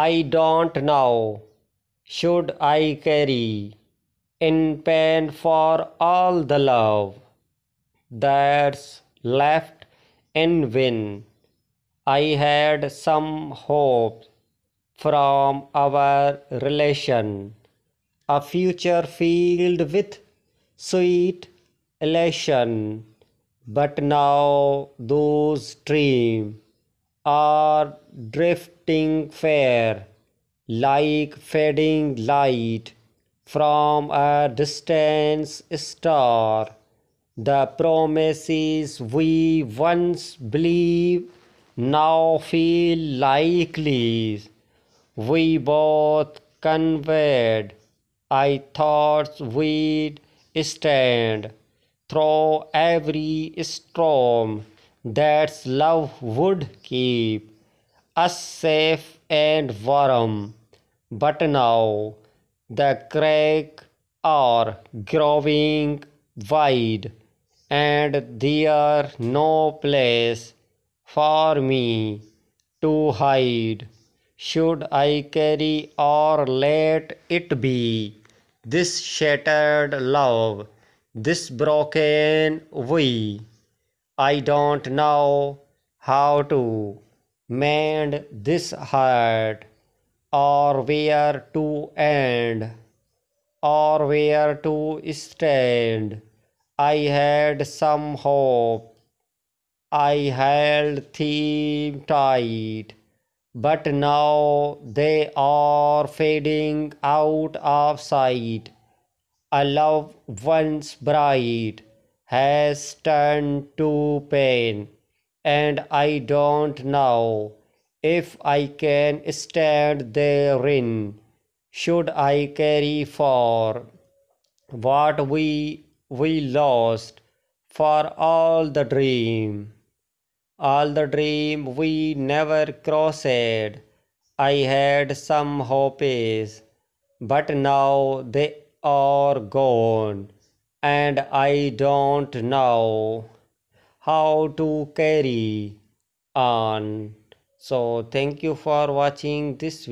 I don't know. Should I carry in pain for all the love that's left in win? I had some hope from our relation, a future filled with sweet elation. But now those dreams are drifting fair like fading light from a distant star the promises we once believed now feel likely we both conveyed i thought we'd stand through every storm that's love would keep us safe and warm. But now the cracks are growing wide and there no place for me to hide. Should I carry or let it be this shattered love, this broken we? I don't know how to mend this heart or where to end or where to stand. I had some hope. I held them tight, but now they are fading out of sight. A love once bright has turned to pain, and I don't know if I can stand therein. Should I carry for what we we lost for all the dream, all the dream we never crossed? I had some hopes, but now they are gone and I don't know how to carry on. So thank you for watching this video.